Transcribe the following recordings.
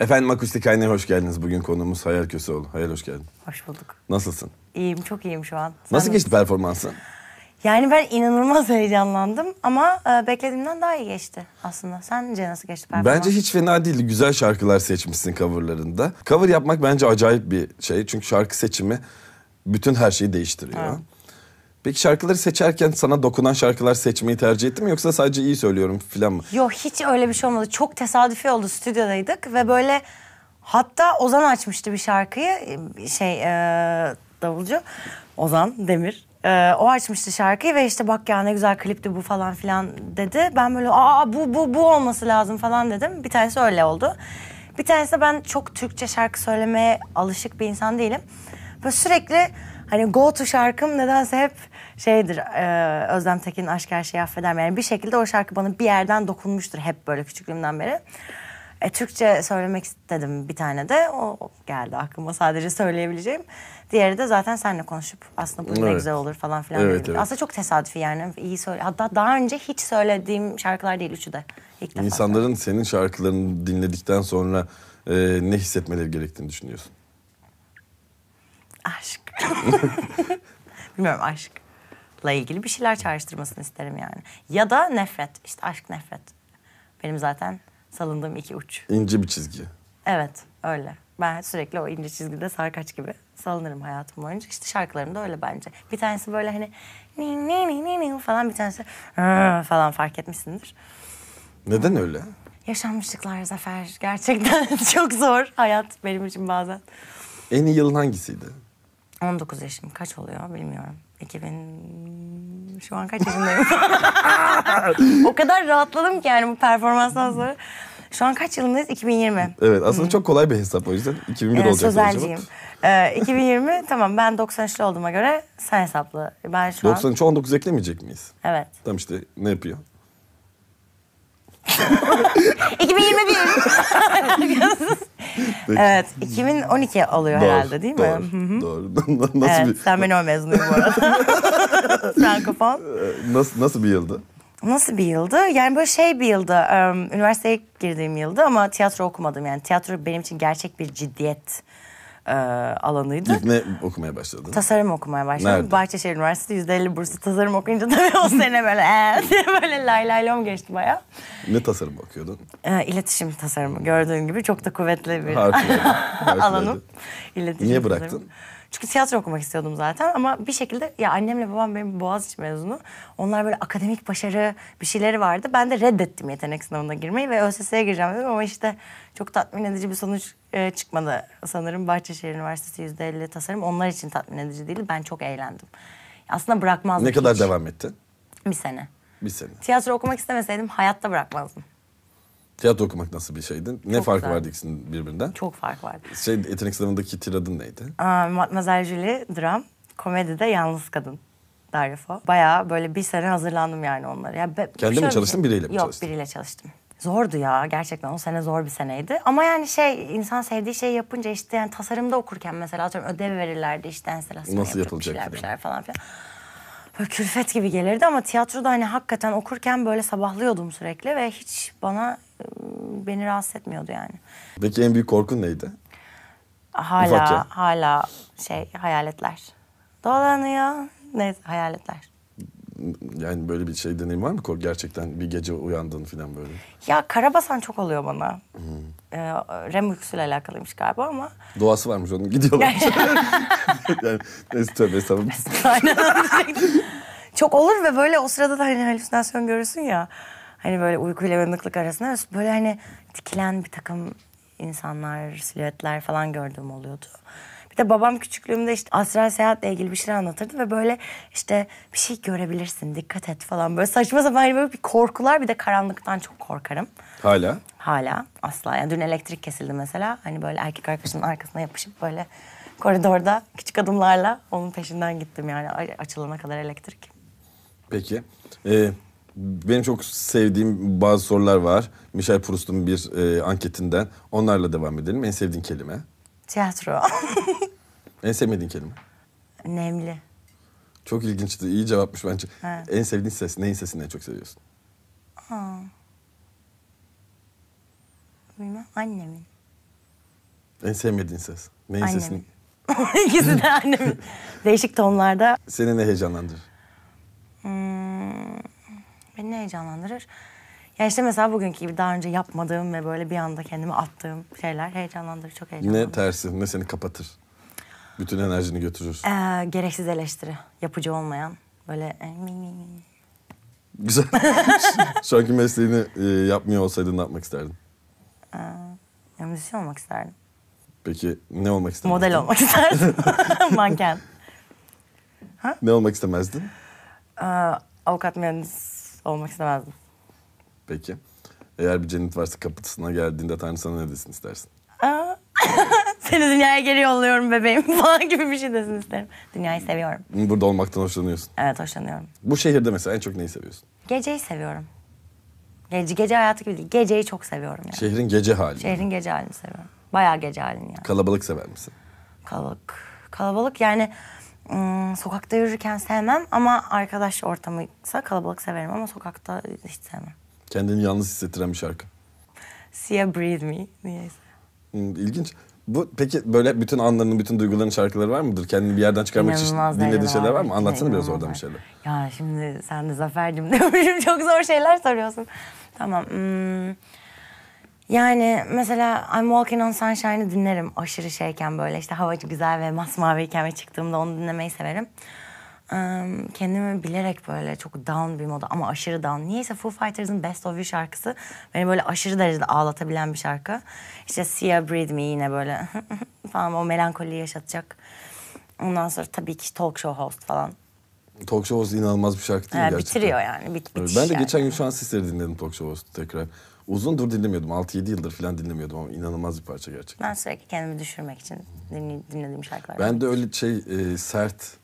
Efendim Akustik Aynaya hoş geldiniz. Bugün konuğumuz Hayal Köseoğlu. Hayal hoş geldin. Hoş bulduk. Nasılsın? İyiyim, çok iyiyim şu an. Sen Nasıl geçti performansın? Yani ben inanılmaz heyecanlandım ama e, beklediğimden daha iyi geçti aslında. Sence nasıl geçti performans? Bence hiç fena değildi. Güzel şarkılar seçmişsin coverlarında. Cover yapmak bence acayip bir şey. Çünkü şarkı seçimi bütün her şeyi değiştiriyor. Evet. Peki şarkıları seçerken sana dokunan şarkılar seçmeyi tercih ettim yoksa sadece iyi söylüyorum falan mı? Yok hiç öyle bir şey olmadı. Çok tesadüfi oldu stüdyodaydık ve böyle hatta Ozan açmıştı bir şarkıyı şey e, davulcu Ozan Demir. E, o açmıştı şarkıyı ve işte bak ya ne güzel klipti bu falan filan dedi. Ben böyle aa bu bu bu olması lazım falan dedim. Bir tanesi öyle oldu. Bir tanesi ben çok Türkçe şarkı söylemeye alışık bir insan değilim. Böyle sürekli hani go to şarkım nedense hep şeydir e, Özlem Tekin'in Aşk Her Şeyi Affeder mi? Yani bir şekilde o şarkı bana bir yerden dokunmuştur hep böyle küçüklüğümden beri. E, Türkçe söylemek istedim bir tane de. O geldi aklıma sadece söyleyebileceğim. Diğeri de zaten seninle konuşup aslında bu evet. ne güzel olur falan filan. Evet, evet. Aslında çok tesadüfi yani. iyi söyle. Hatta daha önce hiç söylediğim şarkılar değil üçü de. İlk defa İnsanların senin şarkılarını dinledikten sonra e, ne hissetmeleri gerektiğini düşünüyorsun? Aşk. Bilmiyorum aşkla ilgili bir şeyler çağrıştırmasını isterim yani. Ya da nefret. İşte aşk nefret. Benim zaten salındığım iki uç. İnce bir çizgi. Evet öyle. Ben sürekli o ince çizgide sarkaç gibi salınırım hayatım boyunca. İşte şarkılarım da öyle bence. Bir tanesi böyle hani ni ni ni ni ni falan bir tanesi falan fark etmişsindir. Neden öyle? Yaşanmışlıklar Zafer. Gerçekten çok zor hayat benim için bazen. En iyi yılın hangisiydi? 19 yaşım kaç oluyor bilmiyorum. 2000 şu an kaç yaşındayım? o kadar rahatladım ki yani bu performanstan sonra. Şu an kaç yılındayız? 2020. Evet aslında hmm. çok kolay bir hesap o yüzden. 2001 ee, olacak. Sözelciyim. Ee, 2020 tamam ben 93'lü olduğuma göre sen hesaplı. Ben şu 93 an... 19 eklemeyecek miyiz? Evet. Tamam işte ne yapıyor? 2021. evet 2012 alıyor doğru, herhalde değil doğru, mi? Doğru. doğru. nasıl evet, bir... Sen beni o mezunuyum bu arada. sen kafan. Ee, nasıl, nasıl bir yıldı? Nasıl bir yıldı? Yani böyle şey bir yıldı. Üniversiteye girdiğim yıldı ama tiyatro okumadım. Yani tiyatro benim için gerçek bir ciddiyet e, alanıydı. ne okumaya başladın? Tasarım okumaya başladım. Nerede? Bahçeşehir Üniversitesi %50 burslu tasarım okuyunca tabii o sene böyle ee, böyle lay laylom geçti baya. Ne tasarım okuyordun? E, iletişim tasarımı gördüğün gibi çok da kuvvetli bir Harfiydi. Harfiydi. alanım. İletişim Niye bıraktın? Tasarım. Çünkü tiyatro okumak istiyordum zaten ama bir şekilde ya annemle babam benim Boğaziçi mezunu. Onlar böyle akademik başarı bir şeyleri vardı. Ben de reddettim yetenek sınavına girmeyi ve ÖSS'ye gireceğim dedim ama işte çok tatmin edici bir sonuç e, çıkmadı sanırım. Bahçeşehir Üniversitesi yüzde %50 tasarım onlar için tatmin edici değil. Ben çok eğlendim. Aslında bırakmazdım Ne kadar hiç. devam ettin? Bir sene. Bir sene. Tiyatro okumak istemeseydim hayatta bırakmazdım. Tiyatro okumak nasıl bir şeydi? Ne fark vardı ikisinin birbirinden? Çok fark vardı. Şey, yetenek sınavındaki tiradın neydi? Aa, Julie dram, komedide yalnız kadın. Dario Fo. Bayağı böyle bir sene hazırlandım yani onlara. Ya be, mi çalıştın şey- biriyle mi çalıştın? Yok biriyle çalıştım. Zordu ya gerçekten o sene zor bir seneydi. Ama yani şey insan sevdiği şeyi yapınca işte yani tasarımda okurken mesela atıyorum ödev verirlerdi işte enstelasyon Nasıl yapılacak bir şeyler, bir şeyler falan filan böyle külfet gibi gelirdi ama tiyatroda hani hakikaten okurken böyle sabahlıyordum sürekli ve hiç bana e, beni rahatsız etmiyordu yani. Peki en büyük korkun neydi? Hala Ufakça. hala şey hayaletler. Dolanıyor. Neyse hayaletler yani böyle bir şey deneyim var mı? Gerçekten bir gece uyandın falan böyle. Ya karabasan çok oluyor bana. Ee, REM uykusuyla alakalıymış galiba ama. Doğası varmış onun gidiyorlar. yani neyse tövbe estağfurullah. Çok olur ve böyle o sırada da hani halüsinasyon görürsün ya. Hani böyle uykuyla uyanıklık arasında böyle hani dikilen bir takım insanlar, silüetler falan gördüğüm oluyordu de babam küçüklüğümde işte astral seyahatle ilgili bir şeyler anlatırdı ve böyle işte bir şey görebilirsin dikkat et falan böyle saçma sapan hani böyle bir korkular bir de karanlıktan çok korkarım. Hala? Hala asla yani dün elektrik kesildi mesela hani böyle erkek arkadaşımın arkasına yapışıp böyle koridorda küçük adımlarla onun peşinden gittim yani açılana kadar elektrik. Peki. Ee, benim çok sevdiğim bazı sorular var. Michel Proust'un bir e, anketinden. Onlarla devam edelim. En sevdiğin kelime? Tiyatro. En sevmediğin kelime? Nemli. Çok ilginçti. İyi cevapmış bence. Evet. En sevdiğin ses. Neyin sesini en çok seviyorsun? Aa. Bilmem. Annemin. En sevmediğin ses. Neyin annemin. sesini? İkisi de annemin. Değişik tonlarda. Seni ne heyecanlandırır? Hmm, beni ne heyecanlandırır? Ya işte mesela bugünkü gibi daha önce yapmadığım ve böyle bir anda kendimi attığım şeyler heyecanlandırır. Çok heyecanlandırır. Ne tersi? Ne seni kapatır? Bütün enerjini götürür. Ee, gereksiz eleştiri. Yapıcı olmayan. Böyle... E, Güzel. Şu anki mesleğini e, yapmıyor olsaydın ne yapmak isterdin? Ee, müzisyen olmak isterdim. Peki ne olmak isterdin? Model olmak isterdim. Manken. Ha? Ne olmak istemezdin? Ee, avukat mühendis olmak istemezdim. Peki. Eğer bir cennet varsa kapısına geldiğinde Tanrı sana ne desin istersin? Seni dünyaya geri yolluyorum bebeğim falan gibi bir şey desin isterim. Dünyayı seviyorum. Burada olmaktan hoşlanıyorsun. Evet hoşlanıyorum. Bu şehirde mesela en çok neyi seviyorsun? Geceyi seviyorum. Gece, gece hayatı gibi değil. Geceyi çok seviyorum yani. Şehrin gece halini. Şehrin gece halini seviyorum. Bayağı gece halini yani. Kalabalık sever misin? Kalabalık. Kalabalık yani sokakta yürürken sevmem ama arkadaş ortamıysa kalabalık severim ama sokakta hiç sevmem. Kendini yalnız hissettiren bir şarkı. a Breathe Me niyeyse. Hmm, İlginç. Bu peki böyle bütün anlarının, bütün duyguların şarkıları var mıdır? Kendini bir yerden çıkarmak İnanılmaz için dinlediğin şeyler var mı? Anlatsana biraz oradan bir şeyler. Ya şimdi sen de Zafer'cim demişim çok zor şeyler soruyorsun. Tamam. Hmm. Yani mesela I'm Walking on Sunshine'ı dinlerim aşırı şeyken böyle işte hava güzel ve masmaviyken ve çıktığımda onu dinlemeyi severim kendimi bilerek böyle çok down bir moda ama aşırı down. Niyeyse Foo Fighters'ın Best of You şarkısı beni böyle aşırı derecede ağlatabilen bir şarkı. İşte see Sia Breathe Me yine böyle falan o melankoliyi yaşatacak. Ondan sonra tabii ki talk show host falan. Talk show host inanılmaz bir şarkı değil yani gerçekten. Bitiriyor yani. Bit, bitiş ben de yani. geçen gün şu an sesleri dinledim talk show host tekrar. Uzun dur dinlemiyordum. 6-7 yıldır falan dinlemiyordum ama inanılmaz bir parça gerçekten. Ben sürekli kendimi düşürmek için dinlediğim şarkılar. Ben de öyle şey e, sert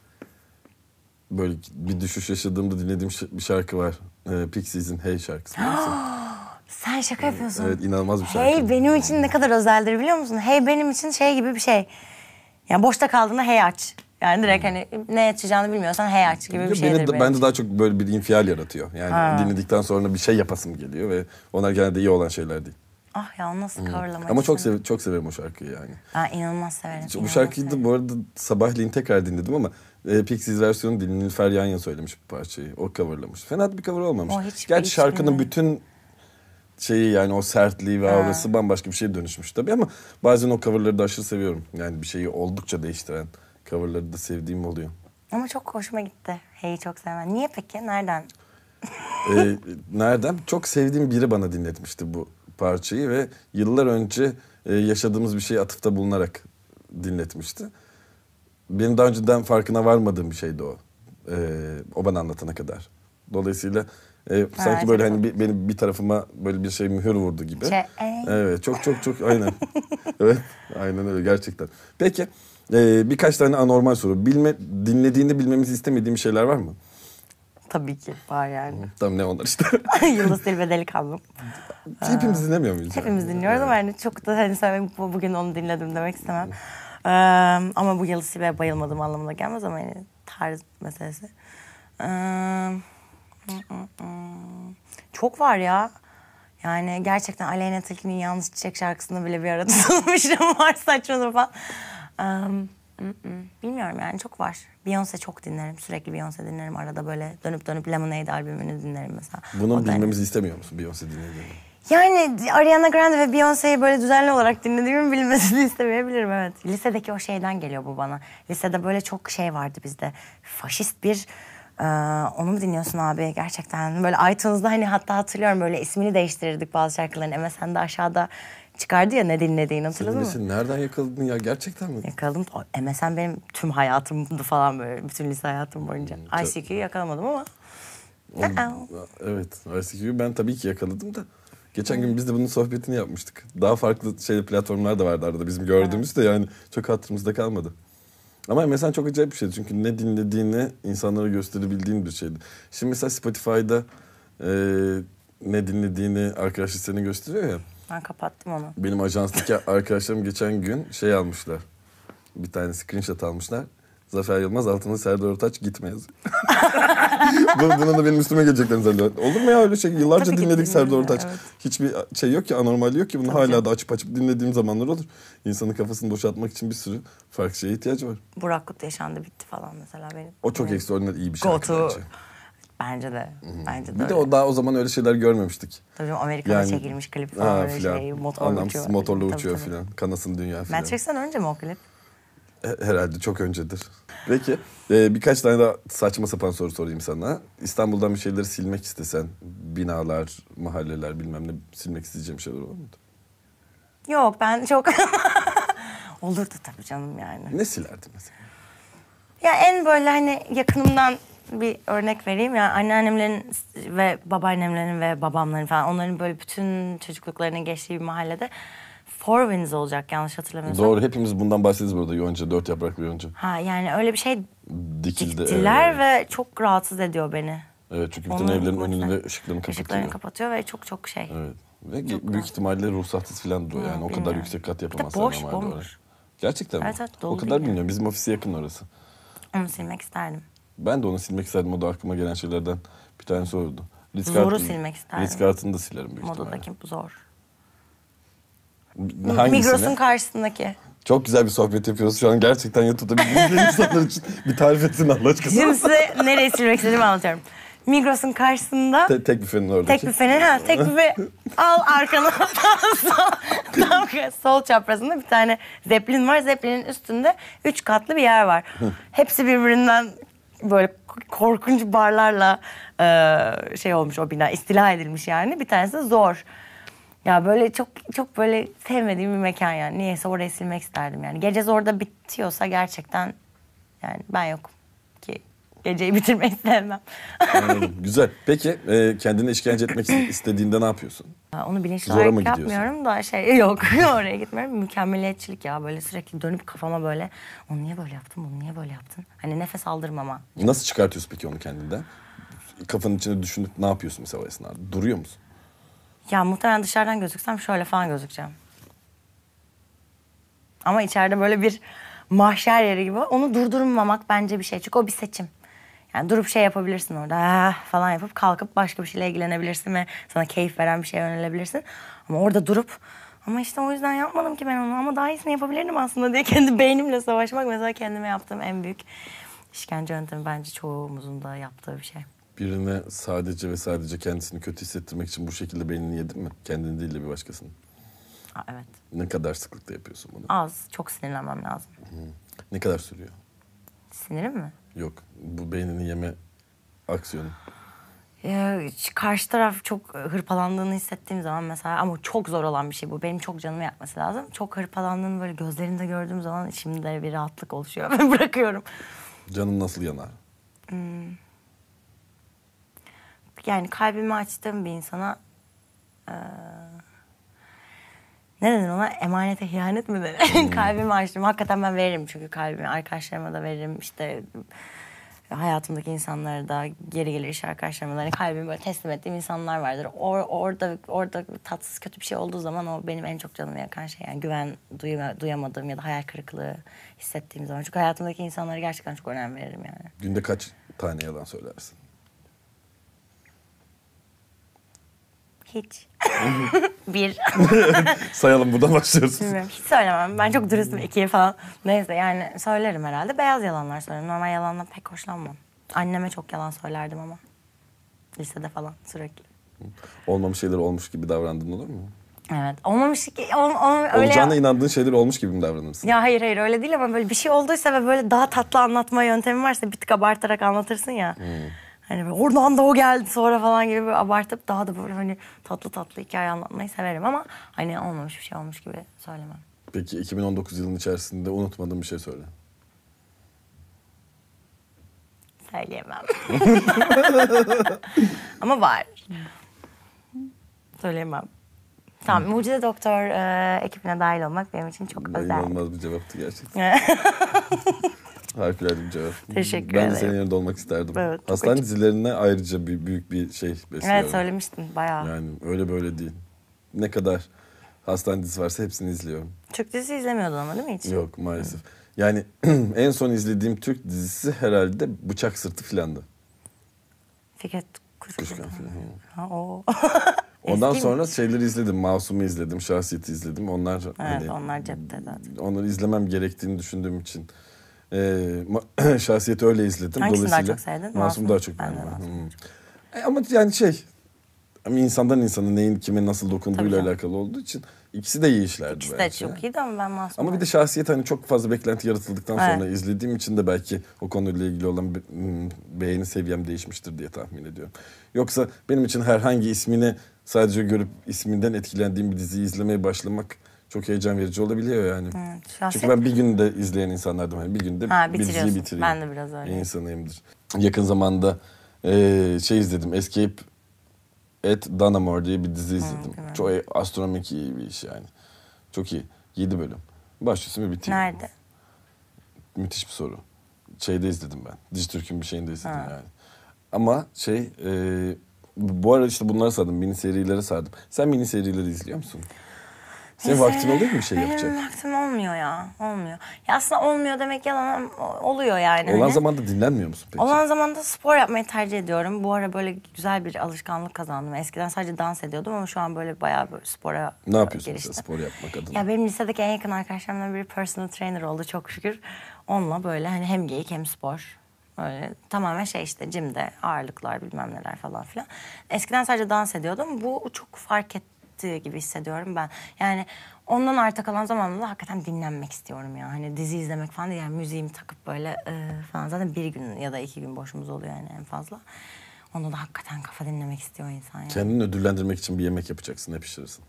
böyle bir düşüş yaşadığımda dinlediğim bir şarkı var. Ee, Pixies'in Hey şarkısı. Sen şaka yapıyorsun. Evet inanılmaz bir şarkı. Hey benim için ne kadar özeldir biliyor musun? Hey benim için şey gibi bir şey. Yani boşta kaldığında hey aç. Yani direkt hmm. hani ne açacağını bilmiyorsan hey aç gibi bir beni, şeydir. Beni, bende daha çok böyle bir infial yaratıyor. Yani ha. dinledikten sonra bir şey yapasım geliyor ve onlar genelde iyi olan şeyler değil. Ah ya nasıl hmm. coverlamak Ama çok, sev çok severim o şarkıyı yani. Ben inanılmaz severim. Bu inanılmaz şarkıyı da bu arada sabahleyin tekrar dinledim ama e, Pixies versiyonu değil. Nilüfer Yanya söylemiş bu parçayı. O coverlamış. Fena bir cover olmamış. O Gerçi şarkının bütün şeyi yani o sertliği ve havası bambaşka bir şeye dönüşmüş tabii ama bazen o coverları da aşırı seviyorum. Yani bir şeyi oldukça değiştiren coverları da sevdiğim oluyor. Ama çok hoşuma gitti. Hey'i çok sevmen. Niye peki? Nereden? ee, nereden? Çok sevdiğim biri bana dinletmişti bu parçayı ve yıllar önce e, yaşadığımız bir şeye atıfta bulunarak dinletmişti benim daha önceden farkına varmadığım bir şeydi o. Ee, o bana anlatana kadar. Dolayısıyla e, evet, sanki böyle hani bir, benim bir tarafıma böyle bir şey mühür vurdu gibi. Şey, ey. Evet çok çok çok aynen. evet aynen öyle gerçekten. Peki e, birkaç tane anormal soru. Bilme, dinlediğinde bilmemizi istemediğim şeyler var mı? Tabii ki var yani. Tamam ne onlar işte. Yıldız Tilbe ve Delikanlım. Hepimiz dinlemiyor muyuz? Hepimiz yani? dinliyoruz ama yani çok da hani sen bugün onu dinledim demek istemem. Ee, ama bu yalısı ve bayılmadım anlamına gelmez ama yani tarz meselesi. Ee, çok var ya. Yani gerçekten Aleyna Tilki'nin yanlış Çiçek şarkısını bile bir arada tutulmuşum var saçma falan. Um, mm, mm. bilmiyorum yani çok var. Beyoncé çok dinlerim. Sürekli Beyoncé dinlerim. Arada böyle dönüp dönüp Lemonade albümünü dinlerim mesela. Bunu bilmemizi istemiyor musun Beyoncé dinlediğini? Yani Ariana Grande ve Beyoncé'yi böyle düzenli olarak dinlediğimi bilmesini istemeyebilirim evet. Lisedeki o şeyden geliyor bu bana. Lisede böyle çok şey vardı bizde. Faşist bir ee, onu mu dinliyorsun abi gerçekten? Böyle iTunes'da hani hatta hatırlıyorum böyle ismini değiştirirdik bazı şarkıların. MSN'de aşağıda çıkardı ya ne dinlediğini hatırladın Senin mı? nereden yakaladın ya gerçekten mi? Yakaladım. O MSN benim tüm hayatımdı falan böyle bütün lise hayatım boyunca. Hmm, ICQ'yu yakalamadım ama. Onu, evet ICQ'yu ben tabii ki yakaladım da. Geçen gün biz de bunun sohbetini yapmıştık. Daha farklı şey platformlar da vardı arada bizim gördüğümüz de yani çok hatırımızda kalmadı. Ama mesela çok acayip bir şeydi çünkü ne dinlediğini insanlara gösterebildiğin bir şeydi. Şimdi mesela Spotify'da e, ne dinlediğini arkadaş listeni gösteriyor ya. Ben kapattım onu. Benim ajanstaki arkadaşlarım geçen gün şey almışlar. Bir tane screenshot almışlar. Zafer Yılmaz altına Serdar Ortaç gitme yazın. Bu- Buna da benim üstüme geleceklerini zaten. Olur mu ya öyle şey? Yıllarca Tabii dinledik Serdar Ortaç. evet. Hiçbir şey yok ki anormal yok ki. Bunu hala da açıp açıp dinlediğim zamanlar olur. İnsanın kafasını boşaltmak için bir sürü farklı şeye ihtiyacı var. Burak Kut yaşandı bitti falan mesela benim. O çok ekstraordinar iyi bir şey. Go bence. Bence de. Bence de. Bir de o daha o zaman öyle şeyler görmemiştik. Tabii Amerika'da Yani- çekilmiş klip falan Ha, böyle filan. şey. Motorla Anlamsız uçuyor. motorla uçuyor tabii. filan. Kanasın dünya filan. Matrix'ten önce mi o klip? Herhalde çok öncedir. Peki e, birkaç tane daha saçma sapan soru sorayım sana. İstanbul'dan bir şeyleri silmek istesen binalar, mahalleler bilmem ne silmek isteyeceğim şeyler olur mu? Yok ben çok... Olurdu tabii canım yani. Ne silerdin mesela? Ya en böyle hani yakınımdan bir örnek vereyim ya anneannemlerin ve babaannemlerin ve babamların falan onların böyle bütün çocukluklarını geçtiği bir mahallede Four Winds olacak yanlış hatırlamıyorsam. Doğru hepimiz bundan bahsediyoruz burada yonca. Dört yapraklı yonca. Ha yani öyle bir şey Dikildi, diktiler evet. ve çok rahatsız ediyor beni. Evet çünkü bütün Onun evlerin önünü ve ışıklarını kapatıyor. Işıklarını kapatıyor ve çok çok şey. Evet. Ve çok büyük ihtimalle ruhsatsız falan duruyor. Yani Hı, o kadar yüksek kat yapamazlar Bir de boş, bomboş. Gerçekten evet, mi? Evet, dolu o kadar bilmiyorum. Yani. Bizim ofisi yakın orası. Onu silmek isterdim. Ben de onu silmek isterdim. O da aklıma gelen şeylerden bir tanesi oldu. Risk Zoru silmek isterdim. Risk kartını da silerim büyük Modadaki ihtimalle. zor. Hangisini? Migros'un karşısındaki. Çok güzel bir sohbet yapıyoruz şu an. Gerçekten YouTube'da bir insanlar için bir tarif etsin Allah aşkına. Şimdi size nereye silmek istediğimi anlatıyorum. Migros'un karşısında... Te tek büfenin oradaki. Tek büfenin ha. Tek büfe al arkana sol, tam sol çaprazında bir tane zeplin var. Zeplinin üstünde üç katlı bir yer var. Hepsi birbirinden böyle korkunç barlarla e, şey olmuş o bina. istila edilmiş yani. Bir tanesi zor. Ya böyle çok çok böyle sevmediğim bir mekan yani. Niyeyse orayı silmek isterdim yani. Gece zorda bitiyorsa gerçekten yani ben yokum ki geceyi bitirmeyi sevmem. Anladım. Güzel. Peki e, kendini işkence etmek istediğinde ne yapıyorsun? onu bilinçli Zora olarak yapmıyorum da şey yok oraya gitmiyorum. Mükemmeliyetçilik ya böyle sürekli dönüp kafama böyle onu niye böyle yaptın bunu niye böyle yaptın? Hani nefes aldırmama. Nasıl çıkartıyorsun peki onu kendinden? Kafanın içinde düşünüp ne yapıyorsun mesela o esnada? Duruyor musun? Ya muhtemelen dışarıdan gözüksem şöyle falan gözükeceğim. Ama içeride böyle bir mahşer yeri gibi. Onu durdurmamak bence bir şey. Çünkü o bir seçim. Yani durup şey yapabilirsin orada ah, falan yapıp kalkıp başka bir şeyle ilgilenebilirsin ve sana keyif veren bir şey yönelebilirsin. Ama orada durup ama işte o yüzden yapmadım ki ben onu ama daha iyisini yapabilirdim aslında diye kendi beynimle savaşmak mesela kendime yaptığım en büyük işkence yöntemi bence çoğumuzun da yaptığı bir şey birine sadece ve sadece kendisini kötü hissettirmek için bu şekilde beynini yedin mi? Kendini değil de bir başkasını. evet. Ne kadar sıklıkta yapıyorsun bunu? Az. Çok sinirlenmem lazım. Hı. Ne kadar sürüyor? Sinirim mi? Yok. Bu beynini yeme aksiyonu. Ee, karşı taraf çok hırpalandığını hissettiğim zaman mesela ama çok zor olan bir şey bu. Benim çok canımı yakması lazım. Çok hırpalandığını böyle gözlerinde gördüğüm zaman içimde bir rahatlık oluşuyor ve bırakıyorum. Canım nasıl yanar? Hmm yani kalbimi açtığım bir insana e, ne denir ona emanete ihanet mi denir? Hmm. kalbimi açtım. Hakikaten ben veririm çünkü kalbimi arkadaşlarıma da veririm işte hayatımdaki insanlara da geri gelir iş arkadaşlarıma da hani kalbimi böyle teslim ettiğim insanlar vardır. Or, orada orada tatsız kötü bir şey olduğu zaman o benim en çok canımı yakan şey yani güven duyma, duyamadığım ya da hayal kırıklığı hissettiğim zaman. Çünkü hayatımdaki insanlara gerçekten çok önem veririm yani. Günde kaç tane yalan söylersin? Hiç. bir. Sayalım buradan başlıyoruz. Bilmiyorum, hiç söylemem. Ben çok dürüstüm ikiye falan. Neyse yani söylerim herhalde. Beyaz yalanlar söylerim. Normal yalanla pek hoşlanmam. Anneme çok yalan söylerdim ama. Lisede falan sürekli. Olmamış şeyler olmuş gibi davrandın olur mu? Evet. Olmamış ki... Ol, ol, öyle Olacağına inandığın şeyler olmuş gibi mi davranırsın? Ya hayır hayır öyle değil ama böyle bir şey olduysa ve böyle daha tatlı anlatma yöntemi varsa bir tık abartarak anlatırsın ya. Hmm. Hani oradan da o geldi sonra falan gibi böyle abartıp daha da böyle hani tatlı tatlı hikaye anlatmayı severim ama hani olmamış bir şey olmuş gibi söylemem. Peki 2019 yılının içerisinde unutmadığın bir şey söyle. Söyleyemem. ama var. Söyleyemem. Tamam, Mucize Doktor e, ekibine dahil olmak benim için çok Bayın özel. olmaz bir cevaptı gerçekten. Harflerin cevap. Teşekkür ederim. Ben de senin yerinde olmak isterdim. Evet, Hastane açık. dizilerine ayrıca bir, büyük bir şey besliyorum. Evet söylemiştin bayağı. Yani öyle böyle değil. Ne kadar hastane dizisi varsa hepsini izliyorum. Türk dizisi izlemiyordun ama değil mi hiç? Yok maalesef. Hı. Yani en son izlediğim Türk dizisi herhalde Bıçak Sırtı filandı. Fikret Kuşkan filan. Ha o. Ondan sonra mi? şeyleri izledim. Masum'u izledim, Şahsiyet'i izledim. Onlar Evet, hani, onlar cepte zaten. Onları izlemem gerektiğini düşündüğüm için e, şahsiyeti öyle izledim. Hangisini Dolayısıyla, daha çok sevdin? Masum daha çok beğendim. Hmm. E, ama yani şey ama insandan insana neyin kime nasıl dokunduğuyla Tabii. alakalı olduğu için ikisi de iyi işlerdi ikisi bence. İkisi de çok iyiydi ama ben masum. Ama bir de şahsiyet hani çok fazla beklenti yaratıldıktan evet. sonra izlediğim için de belki o konuyla ilgili olan hmm, beğeni seviyem değişmiştir diye tahmin ediyorum. Yoksa benim için herhangi ismini sadece görüp isminden etkilendiğim bir diziyi izlemeye başlamak çok heyecan verici olabiliyor yani. Evet, Çünkü ben bir günde izleyen insanlardım. Yani bir günde ha, bir diziyi bitireyim. Ben de biraz öyle. insanıyımdır. Yakın zamanda e, şey izledim. Escape at Danamore diye bir dizi izledim. Hı, çok astronomik iyi bir iş yani. Çok iyi. 7 bölüm. Başlıyorsun ve bitiyor. Nerede? Müthiş bir soru. Şeyde izledim ben. Dijitürk'ün bir şeyinde izledim ha. yani. Ama şey e, bu arada işte bunları sardım. Mini serilere sardım. Sen mini serileri izliyor musun? Senin vaktin oluyor mu bir şey yapacak? Benim vaktim olmuyor ya. Olmuyor. Ya aslında olmuyor demek yalan oluyor yani. Olan hani. zamanda dinlenmiyor musun peki? Olan zamanda spor yapmayı tercih ediyorum. Bu ara böyle güzel bir alışkanlık kazandım. Eskiden sadece dans ediyordum ama şu an böyle bayağı böyle spora Ne yapıyorsun geliştim. spor yapmak adına? Ya benim lisedeki en yakın arkadaşlarımdan biri personal trainer oldu çok şükür. Onunla böyle hani hem geyik hem spor. Öyle tamamen şey işte cimde ağırlıklar bilmem neler falan filan. Eskiden sadece dans ediyordum. Bu çok fark ettim bitti gibi hissediyorum ben. Yani ondan arta kalan zamanımda hakikaten dinlenmek istiyorum ya. Hani dizi izlemek falan değil. Yani müziğimi takıp böyle e, falan. Zaten bir gün ya da iki gün boşumuz oluyor yani en fazla. Onda da hakikaten kafa dinlemek istiyor insan yani. Kendini ödüllendirmek için bir yemek yapacaksın. Ne pişirirsin?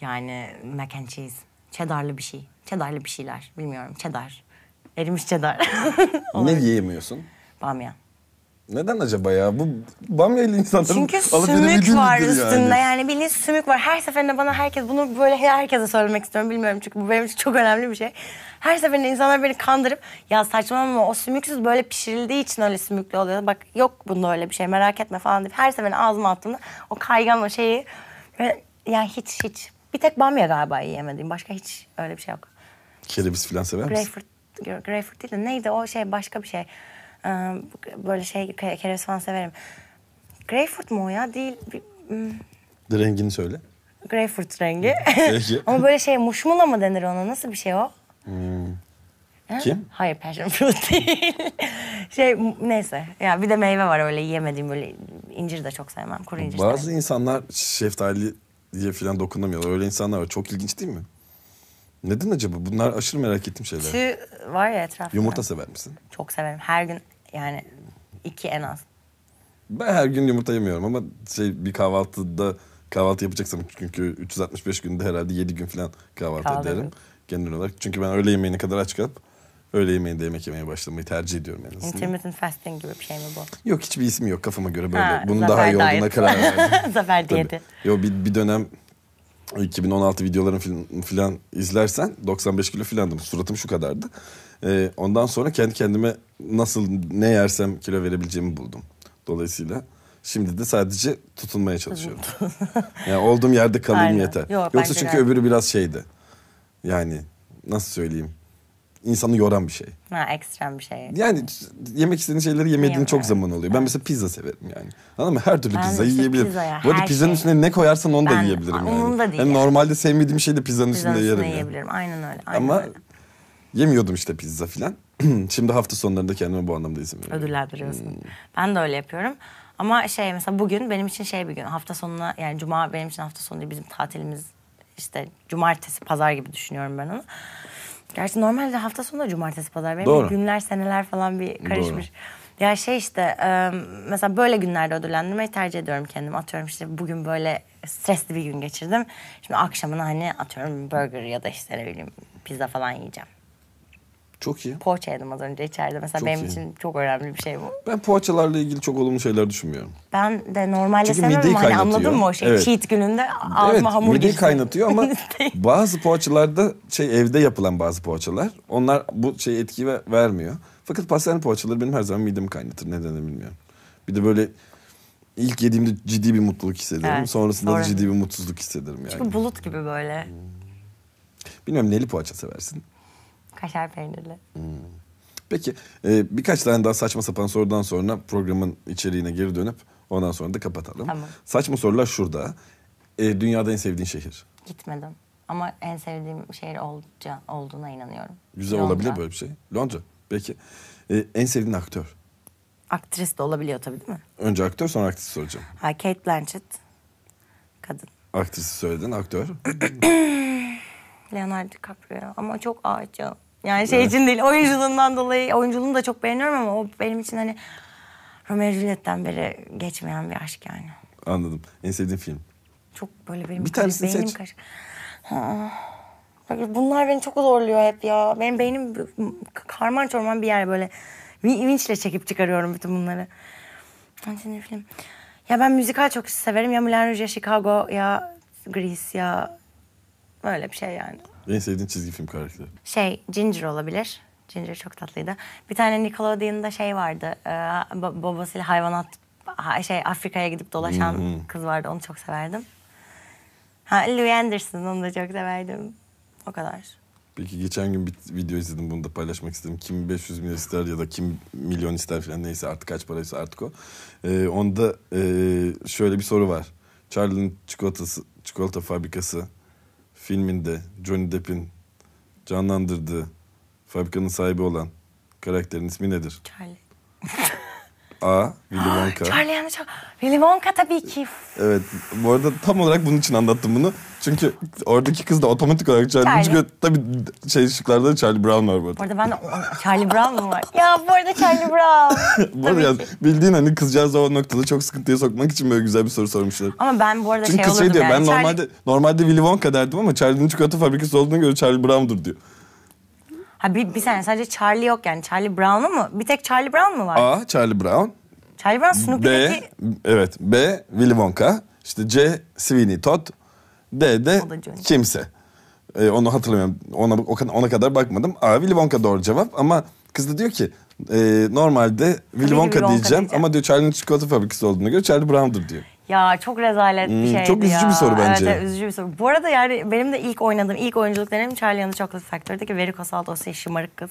Yani mac and cheese. Çedarlı bir şey. Çedarlı bir şeyler. Bilmiyorum. Çedar. Erimiş çedar. ne yiyemiyorsun? Bamya. Neden acaba ya? Bu Bamyalı insanların Çünkü sümük var üstünde yani. bilin sümük var. Her seferinde bana herkes bunu böyle herkese söylemek istiyorum bilmiyorum çünkü bu benim için çok önemli bir şey. Her seferinde insanlar beni kandırıp ya saçmalama o sümüksüz böyle pişirildiği için öyle sümüklü oluyor. Bak yok bunda öyle bir şey merak etme falan deyip her seferinde ağzıma attığımda o kaygan o şeyi yani hiç hiç. Bir tek bamya galiba yiyemediğim başka hiç öyle bir şey yok. Kereviz falan sever misin? Greyfurt, greyfurt değil de neydi o şey başka bir şey böyle şey keresan severim. Greyfurt mu ya? Değil. Hmm. De rengini söyle. Greyfurt rengi. Ama böyle şey muşmula mı denir ona? Nasıl bir şey o? Hmm. Kim? Hayır passion fruit değil. şey neyse. Ya bir de meyve var öyle yiyemediğim böyle incir de çok sevmem. Kuru incir. Bazı insanlar şeftali diye falan dokunamıyorlar. Öyle insanlar var. Çok ilginç değil mi? Neden acaba? Bunlar aşırı merak ettiğim şeyler. Tüy var ya etrafta. Yumurta sever misin? Çok severim. Her gün yani iki en az. Ben her gün yumurta yemiyorum ama şey bir kahvaltıda kahvaltı yapacaksam çünkü 365 günde herhalde 7 gün falan kahvaltı Kaldırdım. ederim genel olarak. Çünkü ben öğle yemeğine kadar aç kalıp öğle yemeğinde yemek yemeye başlamayı tercih ediyorum en azından. Intermittent fasting gibi bir şey mi bu? Yok hiçbir ismi yok kafama göre böyle. Ha, Bunun daha iyi olduğuna karar verdim. zafer diyeti. Yo bir, bir dönem 2016 videoların filan izlersen 95 kilo filandım. Suratım şu kadardı. Ee, ondan sonra kendi kendime nasıl ne yersem kilo verebileceğimi buldum. Dolayısıyla şimdi de sadece tutunmaya çalışıyorum. yani olduğum yerde kalayım Aynen. yeter. Yok, Yoksa çünkü de. öbürü biraz şeydi. Yani nasıl söyleyeyim? insanı yoran bir şey. Ha ekstrem bir şey. Yani yemek istediğin şeyleri yemediğin çok zaman oluyor. Ben mesela pizza severim yani. Anladın mı? Her türlü ben pizzayı işte yiyebilirim. Pizzaya, Bu arada pizzanın şey. üstüne ne koyarsan onu ben, da yiyebilirim yani. Onu da değil. Yani normalde sevmediğim şeyi de pizzanın, pizzanın üstünde yerim. Yani. yiyebilirim. Aynen öyle. Aynen Ama öyle. yemiyordum işte pizza filan. Şimdi hafta sonlarında kendime bu anlamda izin veriyorum. Ödüller veriyorsun. Hmm. Ben de öyle yapıyorum. Ama şey mesela bugün benim için şey bir gün. Hafta sonuna yani cuma benim için hafta sonu değil bizim tatilimiz işte cumartesi pazar gibi düşünüyorum ben onu. Gerçi normalde hafta sonu da cumartesi pazar. Benim Doğru. günler seneler falan bir karışmış. Doğru. Ya şey işte mesela böyle günlerde ödüllendirmeyi tercih ediyorum kendim. Atıyorum işte bugün böyle stresli bir gün geçirdim. Şimdi akşamını hani atıyorum burger ya da işte ne bileyim pizza falan yiyeceğim. Çok iyi. Poğaçaydım az önce içeride. Mesela çok benim iyi. için çok önemli bir şey bu. Ben poğaçalarla ilgili çok olumlu şeyler düşünmüyorum. Ben de normalde Çünkü sevmem mideyi ama hani anladın mı o şey? Evet. Cheat gününde ağzıma evet, hamur mideyi girsin. kaynatıyor ama bazı poğaçalarda şey evde yapılan bazı poğaçalar onlar bu şey etki vermiyor. Fakat pastane poğaçaları benim her zaman midemi kaynatır. Nedenini bilmiyorum. Bir de böyle ilk yediğimde ciddi bir mutluluk hissederim. Evet, Sonrasında sonra. da ciddi bir mutsuzluk hissederim yani. Çünkü bulut gibi böyle. Bilmiyorum neli poğaça seversin? Kaşar peynirli. Hmm. Peki e, birkaç tane daha saçma sapan sorudan sonra programın içeriğine geri dönüp ondan sonra da kapatalım. Tamam. Saçma sorular şurada. E, dünyada en sevdiğin şehir? Gitmedim. Ama en sevdiğim şehir oldukça olduğuna inanıyorum. Güzel Londra. olabilir böyle bir şey. Londra. Peki. E, en sevdiğin aktör? Aktris de olabiliyor tabii değil mi? Önce aktör sonra aktris soracağım. Ha, Kate Blanchett. Kadın. Aktrisi söyledin, aktör. Leonardo DiCaprio ama çok ağacım. Yani şey evet. için değil oyunculuğundan dolayı oyunculuğunu da çok beğeniyorum ama o benim için hani Romeo Juliet'ten beri geçmeyen bir aşk yani. Anladım. En sevdiğin film? Çok böyle benim bir tanesini beynim seç. Karış... Ha. Bunlar beni çok zorluyor hep ya. Benim beynim karman çorman bir yer böyle. Vinçle çekip çıkarıyorum bütün bunları. Antony film. Ya ben müzikal çok severim. Ya Moulin Rouge, ya Chicago, ya Grease, ya Böyle bir şey yani. En sevdiğin çizgi film karakteri? Şey, Ginger olabilir. Ginger çok tatlıydı. Bir tane Nickelodeon'da şey vardı. E, babasıyla hayvanat şey Afrika'ya gidip dolaşan hmm. kız vardı. Onu çok severdim. Ha, Louis Anderson onu da çok severdim. O kadar. Peki geçen gün bir video izledim bunu da paylaşmak istedim. Kim 500 milyon ister ya da kim milyon ister falan neyse artık kaç paraysa artık o. Ee, onda e, şöyle bir soru var. Charlie'nin çikolatası, çikolata fabrikası filminde Johnny Depp'in canlandırdığı fabrikanın sahibi olan karakterin ismi nedir? Charlie. A. Willy Wonka. Charlie and the Chocolate. Willy Wonka tabii ki. Evet. Bu arada tam olarak bunun için anlattım bunu. Çünkü oradaki kız da otomatik olarak Charlie. Charlie. Çünkü tabii şey şıklarda Charlie Brown var bu arada. Bu arada ben Charlie Brown mu var? ya bu arada Charlie Brown. bu arada yani bildiğin hani kızcağız o noktada çok sıkıntıya sokmak için böyle güzel bir soru sormuşlar. Ama ben bu arada Çünkü şey, şey olurdum şey diyor, yani. Ben Charlie... normalde normalde Willy Wonka derdim ama Charlie'nin çikolata fabrikası olduğuna göre Charlie Brown'dur diyor. Ha bir, bir saniye sadece Charlie yok yani. Charlie Brown'u mu? Bir tek Charlie Brown mu var? A. Charlie Brown. Charlie Brown Snoopy'deki... B. Evet. B. Willy Wonka. İşte C. Sweeney Todd. D de kimse. Ee, onu hatırlamıyorum. Ona, ona kadar bakmadım. A. Willy Wonka doğru cevap ama kız da diyor ki e, normalde Willy Wonka, Willy Wonka diyeceğim, diyeceğim ama diyor Charlie'nin çikolata fabrikası olduğunu göre Charlie Brown'dur diyor. Ya çok rezalet bir hmm, şeydi Çok üzücü ya. bir soru bence. Evet, üzücü bir soru. Bu arada yani benim de ilk oynadığım, ilk oyunculuk deneyim Charlie and the Chocolate Factory'deki Verico Saldos'un şey, şımarık kız.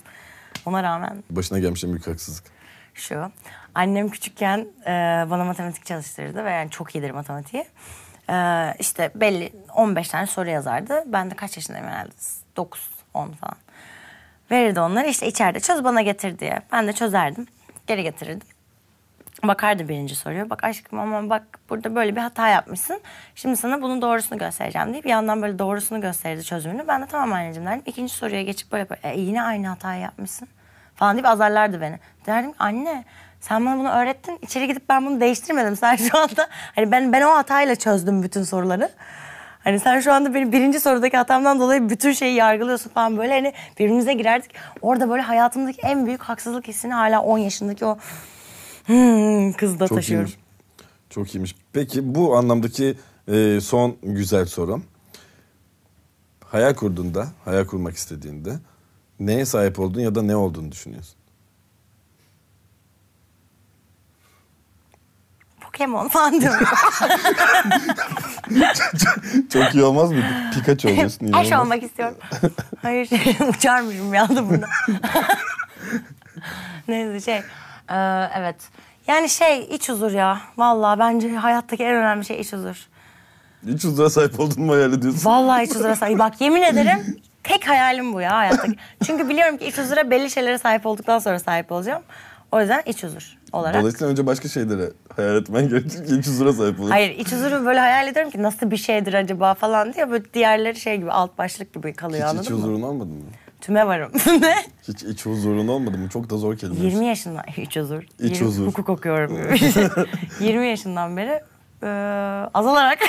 Ona rağmen Başına gelmiş en büyük haksızlık. şu. Annem küçükken e, bana matematik çalıştırırdı ve yani çok iyidir matematiği. E, işte belli 15 tane soru yazardı. Ben de kaç yaşındayım herhalde? 9, 10 falan. Verirdi onları işte içeride çöz bana getir diye. Ben de çözerdim. Geri getirirdim bakar Bakardı birinci soruyor. Bak aşkım ama bak burada böyle bir hata yapmışsın. Şimdi sana bunun doğrusunu göstereceğim deyip bir yandan böyle doğrusunu gösterdi çözümünü. Ben de tamam anneciğim derdim. İkinci soruya geçip böyle E, yine aynı hatayı yapmışsın falan deyip azarlardı beni. Derdim anne sen bana bunu öğrettin. İçeri gidip ben bunu değiştirmedim. Sen şu anda hani ben ben o hatayla çözdüm bütün soruları. Hani sen şu anda beni birinci sorudaki hatamdan dolayı bütün şeyi yargılıyorsun falan böyle hani birbirimize girerdik. Orada böyle hayatımdaki en büyük haksızlık hissini hala 10 yaşındaki o Hmm, kızda Çok taşıyorum. Iyiymiş. Çok iyiymiş. Peki bu anlamdaki e, son güzel sorum. Hayal kurduğunda, hayal kurmak istediğinde neye sahip oldun ya da ne olduğunu düşünüyorsun? Pokemon falan diyorum. Çok iyi olmaz mı? Pikachu oluyorsun. Her şey olmak istiyorum. Hayır uçarmışım ya da bunu. Neyse şey ee, evet. Yani şey iç huzur ya. Vallahi bence hayattaki en önemli şey iç huzur. İç huzura sahip oldun mu hayal ediyorsun? Vallahi iç huzura sahip. Bak yemin ederim tek hayalim bu ya hayattaki. Çünkü biliyorum ki iç huzura belli şeylere sahip olduktan sonra sahip olacağım. O yüzden iç huzur olarak. Dolayısıyla önce başka şeylere hayal etmen gerekiyor. ki iç huzura sahip olur. Hayır iç huzuru böyle hayal ediyorum ki nasıl bir şeydir acaba falan diye böyle diğerleri şey gibi alt başlık gibi kalıyor Hiç anladın iç mı? huzurunu almadın mı? Tüme varım. ne? Hiç iç huzurun olmadı mı? Çok da zor kelime. 20 yaşından iç huzur. İç 20, huzur. Hukuk okuyorum. 20 yaşından beri e, azalarak.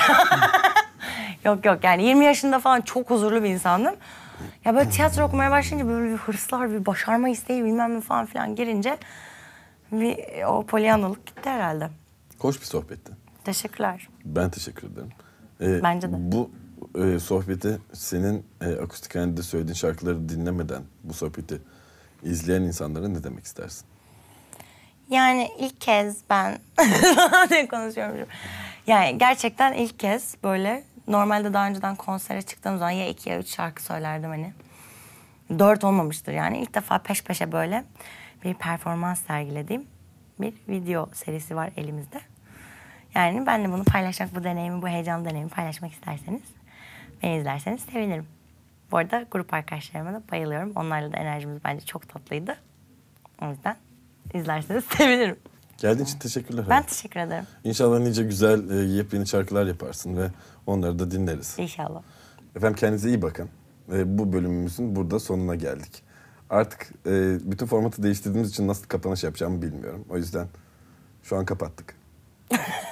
yok yok yani 20 yaşında falan çok huzurlu bir insandım. Ya böyle tiyatro okumaya başlayınca böyle bir hırslar, bir başarma isteği bilmem ne falan filan gelince bir o polyanoluk gitti herhalde. Hoş bir sohbetti. Teşekkürler. Ben teşekkür ederim. Ee, Bence de. Bu e, sohbeti senin e, akustik halinde söylediğin şarkıları dinlemeden bu sohbeti izleyen insanlara ne demek istersin? Yani ilk kez ben ne konuşuyormuşum. Yani gerçekten ilk kez böyle normalde daha önceden konsere çıktığım zaman ya iki ya üç şarkı söylerdim hani. Dört olmamıştır yani. ilk defa peş peşe böyle bir performans sergilediğim bir video serisi var elimizde. Yani ben de bunu paylaşmak, bu deneyimi, bu heyecan deneyimi paylaşmak isterseniz Beni izlerseniz sevinirim. Bu arada grup arkadaşlarıma da bayılıyorum. Onlarla da enerjimiz bence çok tatlıydı. O yüzden izlerseniz sevinirim. Geldiğin için teşekkürler. Ben teşekkür ederim. İnşallah nice güzel e, yepyeni şarkılar yaparsın ve onları da dinleriz. İnşallah. Efendim kendinize iyi bakın. bu bölümümüzün burada sonuna geldik. Artık e, bütün formatı değiştirdiğimiz için nasıl kapanış yapacağımı bilmiyorum. O yüzden şu an kapattık.